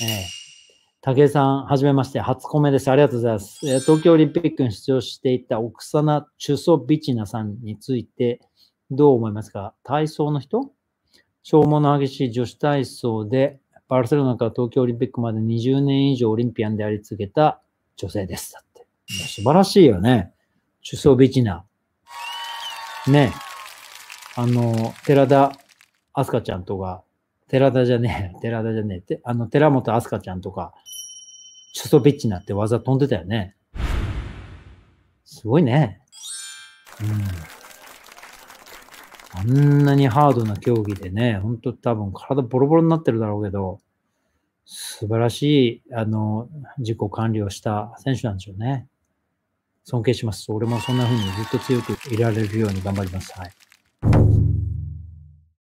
ええ武井さん、はじめまして、初コメです。ありがとうございます。えー、東京オリンピックに出場していたオクサナ・チュソビチナさんについて、どう思いますか体操の人消耗の激しい女子体操で、バルセロナから東京オリンピックまで20年以上オリンピアンであり続けた女性です。だって。素晴らしいよね。チュソビチナ。ねあの、寺田明日香ちゃんとか、寺田じゃねえ、寺田じゃねえ、ってあの、寺本明日香ちゃんとか、チュソビッチなって技飛んでたよね。すごいね。うん。あんなにハードな競技でね、ほんと多分体ボロボロになってるだろうけど、素晴らしい、あの、自己管理をした選手なんでしょうね。尊敬します。俺もそんな風にずっと強くいられるように頑張ります。はい。